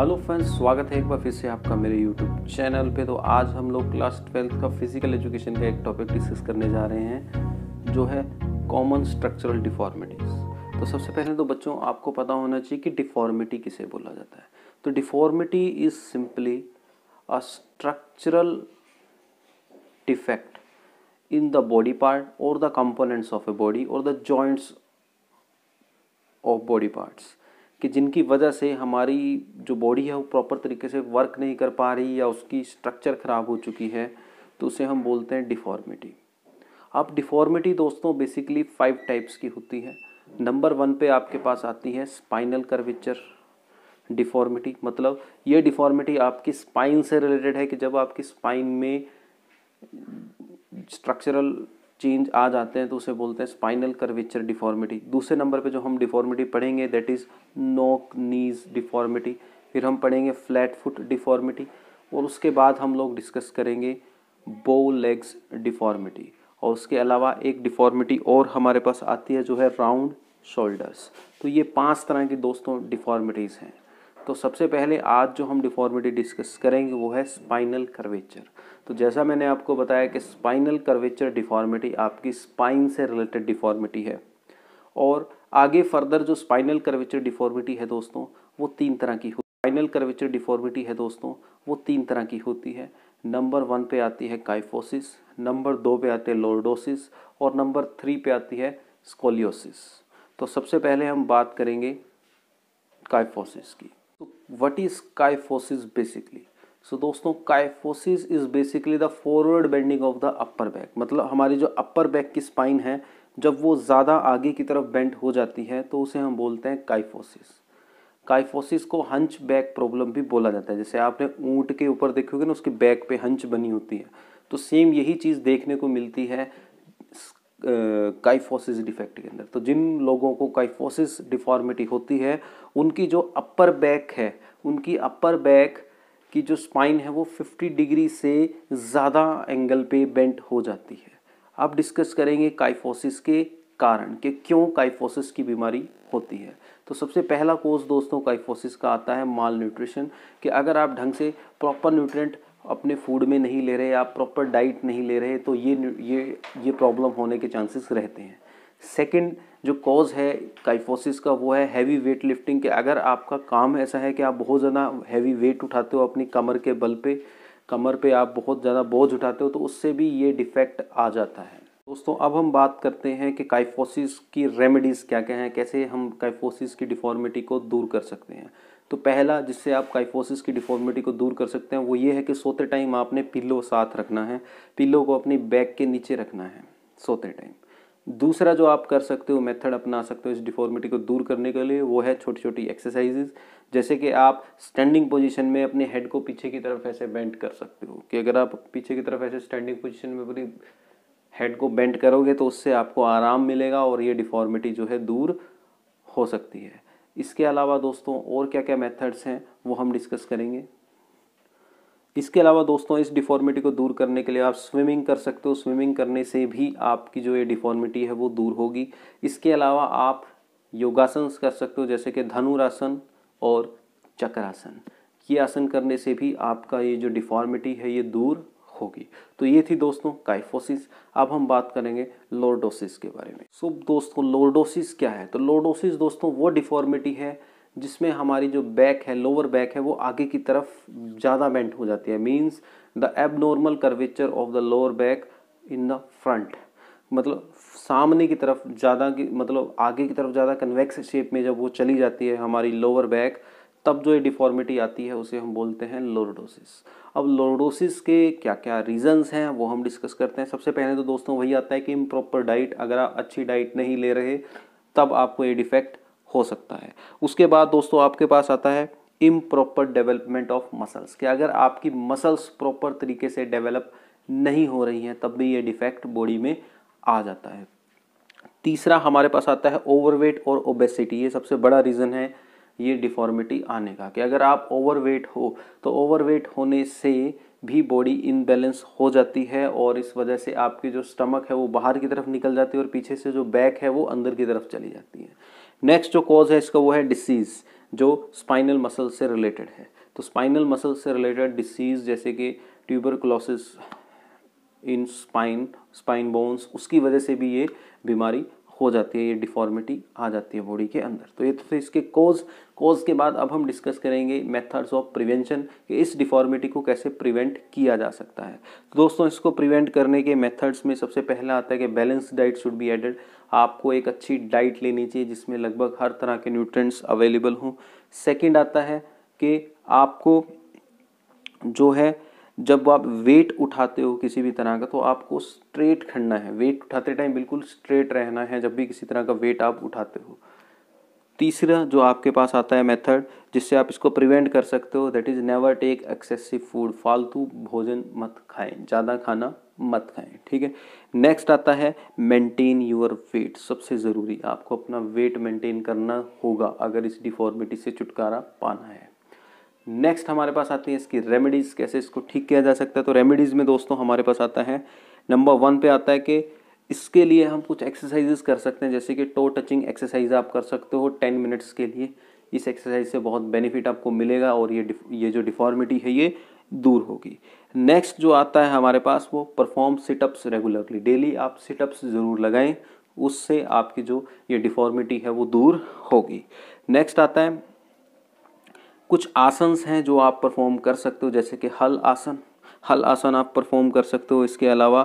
hello friends स्वागत है एक बार फिर से आपका मेरे यूट्यूब चैनल पे तो आज हम लोग क्लास ट्वेल्थ का फिजिकल एजुकेशन का एक टॉपिक डिस्कस करने जा रहे हैं जो है कॉमन स्ट्रक्चरल डिफॉर्मिटीज़ तो सबसे पहले तो बच्चों आपको पता होना चाहिए कि डिफॉर्मिटी किसे बोला जाता है तो deformity is simply a structural defect in the body part और the components of a body और the joints of body parts कि जिनकी वजह से हमारी जो बॉडी है वो प्रॉपर तरीके से वर्क नहीं कर पा रही या उसकी स्ट्रक्चर ख़राब हो चुकी है तो उसे हम बोलते हैं डिफॉर्मिटी अब डिफॉर्मिटी दोस्तों बेसिकली फाइव टाइप्स की होती है नंबर वन पे आपके पास आती है स्पाइनल कर्विचर डिफॉर्मिटी मतलब ये डिफॉर्मिटी आपकी स्पाइन से रिलेटेड है कि जब आपकी स्पाइन में स्ट्रक्चरल चेंज आ जाते हैं तो उसे बोलते हैं स्पाइनल कर्वेचर डिफॉर्मिटी दूसरे नंबर पे जो हम डिफॉर्मिटी पढ़ेंगे दैट इज़ नोक नीज डिफॉर्मिटी फिर हम पढ़ेंगे फ्लैट फुट डिफॉर्मिटी और उसके बाद हम लोग डिस्कस करेंगे बो लेग्स डिफॉर्मिटी और उसके अलावा एक डिफॉर्मिटी और हमारे पास आती है जो है राउंड शोल्डर्स तो ये पांच तरह की दोस्तों डिफॉर्मिटीज़ हैं तो सबसे पहले आज जो हम डिफॉर्मिटी डिस्कस करेंगे वो है स्पाइनल कर्वेचर तो जैसा मैंने आपको बताया कि स्पाइनल कर्वेचर डिफॉर्मिटी आपकी स्पाइन से रिलेटेड डिफॉर्मिटी है और आगे फर्दर जो स्पाइनल कर्वेचर डिफॉर्मिटी है दोस्तों वो तीन तरह की होती स्पाइनल कर्वेचर डिफॉर्मिटी है दोस्तों वो तीन तरह की होती है नंबर वन पे आती है काइफोसिस नंबर दो पे आती है लोर्डोसिस और नंबर थ्री पे आती है स्कोलियोसिस तो सबसे पहले हम बात करेंगे काइफोसिस की what is kyphosis basically so so, दोस्तों kyphosis is basically the forward bending of the upper back मतलब हमारी जो अपर बैक की स्पाइन है जब वो ज़्यादा आगे की तरफ बेंट हो जाती है तो उसे हम बोलते हैं काइफोसिस काइफोसिस को हंच बैक प्रॉब्लम भी बोला जाता है जैसे आपने ऊँट के ऊपर देखोगे ना उसकी बैक पे हंच बनी होती है तो सेम यही चीज़ देखने को मिलती है काइफोसिस डिफेक्ट के अंदर तो जिन लोगों को काइफोसिस डिफॉर्मिटी होती है उनकी जो अपर बैक है उनकी अपर बैक की जो स्पाइन है वो 50 डिग्री से ज़्यादा एंगल पे बेंट हो जाती है अब डिस्कस करेंगे काइफोसिस के कारण कि क्यों काइफोसिस की बीमारी होती है तो सबसे पहला कोर्स दोस्तों काइफोसिस का आता है माल न्यूट्रिशन कि अगर आप ढंग से प्रॉपर न्यूट्रेंट अपने फूड में नहीं ले रहे आप प्रॉपर डाइट नहीं ले रहे तो ये ये ये प्रॉब्लम होने के चांसेस रहते हैं सेकंड जो कॉज है काइफोसिस का वो है हैवी वेट लिफ्टिंग के अगर आपका काम ऐसा है कि आप बहुत ज़्यादा हैवी वेट उठाते हो अपनी कमर के बल पे कमर पे आप बहुत ज़्यादा बोझ उठाते हो तो उससे भी ये डिफेक्ट आ जाता है दोस्तों अब हम बात करते हैं कि काइफोसिस की रेमेडीज़ क्या क्या हैं कैसे हम काइफोसिस की डिफॉर्मिटी को दूर कर सकते हैं तो पहला जिससे आप काइफोसिस की डिफॉर्मिटी को दूर कर सकते हैं वो ये है कि सोते टाइम आपने पिल्लो साथ रखना है पिल्लो को अपनी बैक के नीचे रखना है सोते टाइम दूसरा जो आप कर सकते हो मेथड अपना सकते हो इस डिफॉर्मिटी को दूर करने के लिए वो है छोटी छोटी एक्सरसाइजेज जैसे कि आप स्टैंडिंग पोजीशन में अपने हेड को पीछे की तरफ ऐसे बेंट कर सकते हो कि अगर आप पीछे की तरफ ऐसे स्टैंडिंग पोजीशन में अपनी हेड को बेंट करोगे तो उससे आपको आराम मिलेगा और ये डिफॉर्मिटी जो है दूर हो सकती है इसके अलावा दोस्तों और क्या क्या मेथड्स हैं वो हम डिस्कस करेंगे इसके अलावा दोस्तों इस डिफॉर्मिटी को दूर करने के लिए आप स्विमिंग कर सकते हो स्विमिंग करने से भी आपकी जो ये डिफॉर्मिटी है वो दूर होगी इसके अलावा आप योगासन कर सकते हो जैसे कि धनुरासन और चक्रासन ये आसन करने से भी आपका ये जो डिफॉर्मिटी है ये दूर होगी तो ये थी दोस्तों काइफोसिस अब हम बात करेंगे लोरडोसिस के बारे में सो so, दोस्तों लोरडोसिस क्या है तो लोरडोसिस दोस्तों वो डिफॉर्मिटी है जिसमें हमारी जो बैक है लोअर बैक है वो आगे की तरफ ज़्यादा बेंट हो जाती है means the abnormal curvature of the lower back in the front मतलब सामने की तरफ ज़्यादा की मतलब आगे की तरफ ज़्यादा कन्वेक्स शेप में जब वो चली जाती है हमारी लोअर बैक तब जो ये डिफॉर्मिटी आती है उसे हम बोलते हैं लोरडोसिस अब लोडोसिस के क्या क्या रीज़न्स हैं वो हम डिस्कस करते हैं सबसे पहले तो दोस्तों वही आता है कि इम प्रॉपर डाइट अगर आप अच्छी डाइट नहीं ले रहे तब आपको ये डिफेक्ट हो सकता है उसके बाद दोस्तों आपके पास आता है इम प्रॉपर डेवलपमेंट ऑफ मसल्स कि अगर आपकी मसल्स प्रॉपर तरीके से डेवलप नहीं हो रही हैं तब भी ये डिफेक्ट बॉडी में आ जाता है तीसरा हमारे पास आता है ओवरवेट और ओबेसिटी ये सबसे बड़ा रीज़न है ये डिफॉर्मिटी आने का कि अगर आप ओवरवेट हो तो ओवरवेट होने से भी बॉडी इनबैलेंस हो जाती है और इस वजह से आपकी जो स्टमक है वो बाहर की तरफ निकल जाती है और पीछे से जो बैक है वो अंदर की तरफ चली जाती है नेक्स्ट जो कॉज है इसका वो है डिसीज़ जो स्पाइनल मसल से रिलेटेड है तो स्पाइनल मसल से रिलेटेड डिसीज़ जैसे कि tuber in spine spine bones उसकी वजह से भी ये बीमारी हो जाती है ये डिफॉर्मिटी आ जाती है बॉडी के अंदर तो ये तो इसके कोज कोज के बाद अब हम डिस्कस करेंगे मेथड्स ऑफ प्रिवेंशन कि इस डिफॉर्मिटी को कैसे प्रिवेंट किया जा सकता है तो दोस्तों इसको प्रिवेंट करने के मेथड्स में सबसे पहला आता है कि balance diet should be added आपको एक अच्छी डाइट लेनी चाहिए जिसमें लगभग हर तरह के न्यूट्रेंट्स अवेलेबल हों सेकेंड आता है कि आपको जो है जब आप वेट उठाते हो किसी भी तरह का तो आपको स्ट्रेट खड़ना है वेट उठाते टाइम बिल्कुल स्ट्रेट रहना है जब भी किसी तरह का वेट आप उठाते हो तीसरा जो आपके पास आता है मेथड जिससे आप इसको प्रिवेंट कर सकते हो that is never take excessive food फालतू भोजन मत खाएं ज़्यादा खाना मत खाएं ठीक है नेक्स्ट आता है मेंटेन योर वेट सबसे ज़रूरी आपको अपना वेट मेंटेन करना होगा अगर इस डिफॉर्मिटी से छुटकारा पाना है नेक्स्ट हमारे पास आती है इसकी रेमेडीज़ कैसे इसको ठीक किया जा सकता है तो रेमेडीज़ में दोस्तों हमारे पास आता है नंबर वन पे आता है कि इसके लिए हम कुछ एक्सरसाइजेस कर सकते हैं जैसे कि टो टचिंग एक्सरसाइज आप कर सकते हो टेन मिनट्स के लिए इस एक्सरसाइज से बहुत बेनिफिट आपको मिलेगा और ये ये जो डिफॉर्मिटी है ये दूर होगी नेक्स्ट जो आता है हमारे पास वो परफॉर्म सिटअप्स रेगुलरली डेली आप सिटअप्स ज़रूर लगाएं उससे आपकी जो ये डिफॉर्मिटी है वो दूर होगी नेक्स्ट आता है कुछ आसन हैं जो आप परफॉर्म कर सकते हो जैसे कि हल आसन हल आसन आप परफॉर्म कर सकते हो इसके अलावा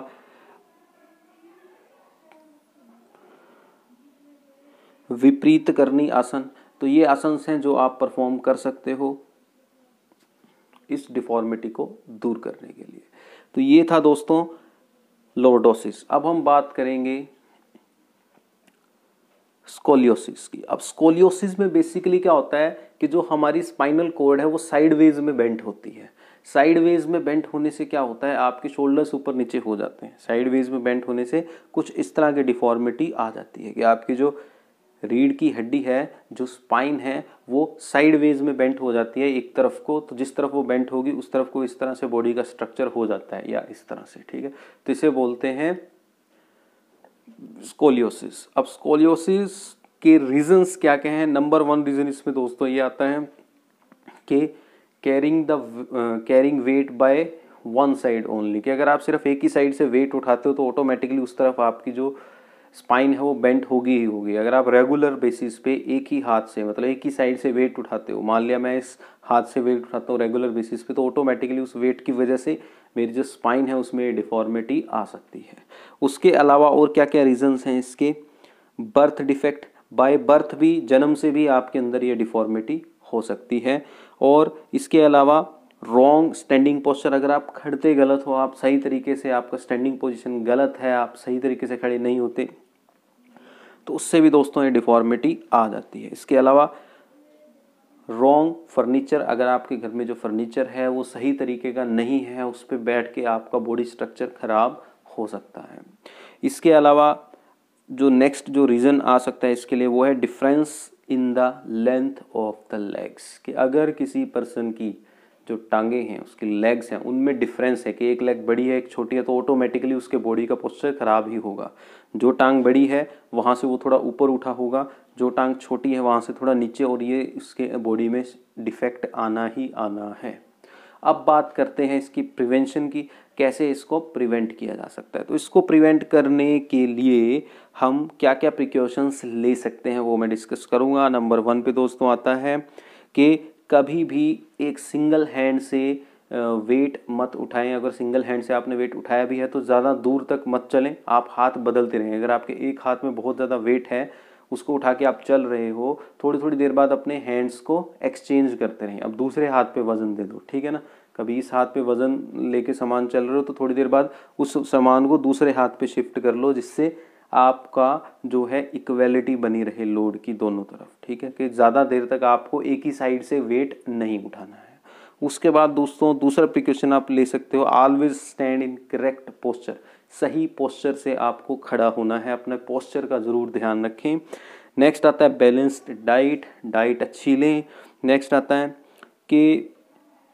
विपरीत करनी आसन तो ये आसन हैं जो आप परफॉर्म कर सकते हो इस डिफॉर्मिटी को दूर करने के लिए तो ये था दोस्तों लोडोसिस अब हम बात करेंगे स्कोलियोसिस की अब स्कोलियोसिस में बेसिकली क्या होता है कि जो हमारी स्पाइनल कोड है वो साइडवेज में बेंट होती है साइडवेज में बेंट होने से क्या होता है आपके शोल्डर्स ऊपर नीचे हो जाते हैं साइडवेज में बेंट होने से कुछ इस तरह की डिफॉर्मिटी आ जाती है कि आपकी जो रीढ़ की हड्डी है जो स्पाइन है वो साइडवेज में बेंट हो जाती है एक तरफ को तो जिस तरफ वो बेंट होगी उस तरफ को इस तरह से बॉडी का स्ट्रक्चर हो जाता है या इस तरह से ठीक है तो इसे बोलते हैं स्कोलियोसिस अब स्कोलियोसिस के रीजंस क्या क्या हैं नंबर वन रीजन इसमें दोस्तों ये आता है कि carrying the carrying weight by one side only कि अगर आप सिर्फ एक ही साइड से वेट उठाते हो तो ऑटोमेटिकली उस तरफ आपकी जो uh, स्पाइन है वो बेंट होगी ही होगी अगर आप रेगुलर बेसिस पे एक ही हाथ से मतलब एक ही साइड से वेट उठाते हो मान लिया मैं इस हाथ से वेट उठाता हूँ रेगुलर बेसिस पे तो ऑटोमेटिकली उस वेट की वजह से मेरी जो स्पाइन है उसमें डिफॉर्मिटी आ सकती है उसके अलावा और क्या क्या रीजन्स हैं इसके बर्थ डिफेक्ट बाय बर्थ भी जन्म से भी आपके अंदर ये डिफॉर्मिटी हो सकती है और इसके अलावा रॉन्ग स्टैंडिंग पोस्चर अगर आप खड़ते गलत हो आप सही तरीके से आपका स्टैंडिंग पोजीशन गलत है आप सही तरीके से खड़े नहीं होते तो उससे भी दोस्तों ये डिफॉर्मिटी आ जाती है इसके अलावा रॉन्ग फर्नीचर अगर आपके घर में जो फर्नीचर है वो सही तरीके का नहीं है उस पर बैठ के आपका बॉडी स्ट्रक्चर ख़राब हो सकता है इसके अलावा जो नेक्स्ट जो रीज़न आ सकता है इसके लिए वो है difference in the length of the legs कि अगर किसी पर्सन की जो टांगे हैं उसकी लेग्स हैं उनमें डिफरेंस है कि एक लेग बड़ी है एक छोटी है तो ऑटोमेटिकली उसके बॉडी का पोस्चर ख़राब ही होगा जो टांग बड़ी है वहाँ से वो थोड़ा ऊपर उठा होगा जो टांग छोटी है वहाँ से थोड़ा नीचे और ये इसके बॉडी में डिफेक्ट आना ही आना है अब बात करते हैं इसकी प्रिवेंशन की कैसे इसको प्रिवेंट किया जा सकता है तो इसको प्रिवेंट करने के लिए हम क्या क्या प्रिकॉशंस ले सकते हैं वो मैं डिस्कस करूँगा नंबर वन पे दोस्तों आता है कि कभी भी एक सिंगल हैंड से वेट मत उठाएं अगर सिंगल हैंड से आपने वेट उठाया भी है तो ज़्यादा दूर तक मत चलें आप हाथ बदलते रहें अगर आपके एक हाथ में बहुत ज़्यादा वेट है उसको उठा के आप चल रहे हो थोड़ी थोड़ी देर बाद अपने हैंड्स को एक्सचेंज करते रहें अब दूसरे हाथ पे वज़न दे दो ठीक है ना कभी इस हाथ पे वज़न लेके सामान चल रहे हो तो थोड़ी देर बाद उस सामान को दूसरे हाथ पे शिफ्ट कर लो जिससे आपका जो है इक्वेलिटी बनी रहे लोड की दोनों तरफ ठीक है कि ज़्यादा देर तक आपको एक ही साइड से वेट नहीं उठाना है उसके बाद दोस्तों दूसरा प्रिक्यूशन आप ले सकते हो always stand in correct posture सही पोस्चर से आपको खड़ा होना है अपने पोस्चर का ज़रूर ध्यान रखें नेक्स्ट आता है बैलेंस्ड डाइट डाइट अच्छी लें नेक्स्ट आता है कि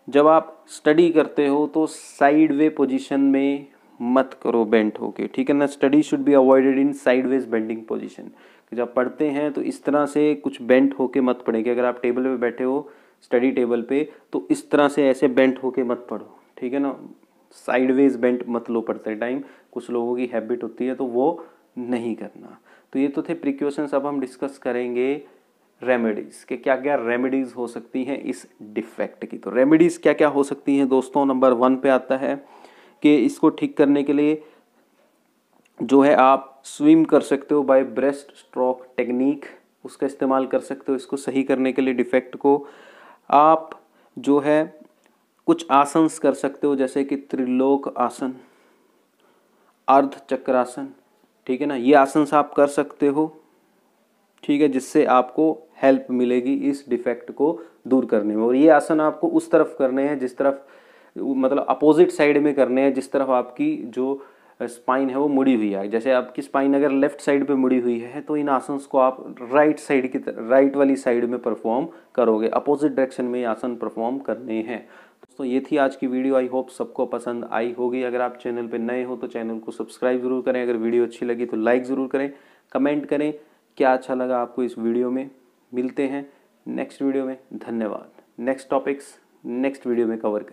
जब आप स्टडी करते हो तो साइड वे पोजिशन में मत करो बेंट होके ठीक है ना study should be avoided in sideways bending position जब पढ़ते हैं तो इस तरह से कुछ बेंट होके मत पड़ेंगे अगर आप टेबल पे बैठे हो स्टडी टेबल पे तो इस तरह से ऐसे बेंट होके मत पढ़ो ठीक है ना साइडवेज बेंट मत लो पढ़ते टाइम कुछ लोगों की हैबिट होती है तो वो नहीं करना तो ये तो थे प्रिक्योशंस अब हम डिस्कस करेंगे रेमेडीज़ के क्या क्या रेमेडीज़ हो सकती हैं इस डिफेक्ट की तो रेमेडीज़ क्या क्या हो सकती हैं दोस्तों नंबर वन पे आता है कि इसको ठीक करने के लिए जो है आप स्विम कर सकते हो बाय ब्रेस्ट स्ट्रोक टेक्निक उसका इस्तेमाल कर सकते हो इसको सही करने के लिए डिफेक्ट को आप जो है कुछ आसन कर सकते हो जैसे कि त्रिलोक आसन अर्ध चक्रासन ठीक है ना ये आसन आप कर सकते हो ठीक है जिससे आपको हेल्प मिलेगी इस डिफेक्ट को दूर करने में और ये आसन आपको उस तरफ करने हैं जिस तरफ मतलब अपोजिट साइड में करने हैं जिस तरफ आपकी जो स्पाइन है वो मुड़ी हुई है जैसे आपकी स्पाइन अगर लेफ्ट साइड पे मुड़ी हुई है तो इन आसन को आप राइट साइड की राइट वाली साइड में परफॉर्म करोगे अपोजिट डायरेक्शन में ये आसन परफॉर्म करने हैं दोस्तों ये थी आज की वीडियो आई होप सबको पसंद आई होगी अगर आप चैनल पे नए हो तो चैनल को सब्सक्राइब ज़रूर करें अगर वीडियो अच्छी लगी तो लाइक ज़रूर करें कमेंट करें क्या अच्छा लगा आपको इस वीडियो में मिलते हैं नेक्स्ट वीडियो में धन्यवाद नेक्स्ट टॉपिक्स नेक्स्ट वीडियो में कवर करें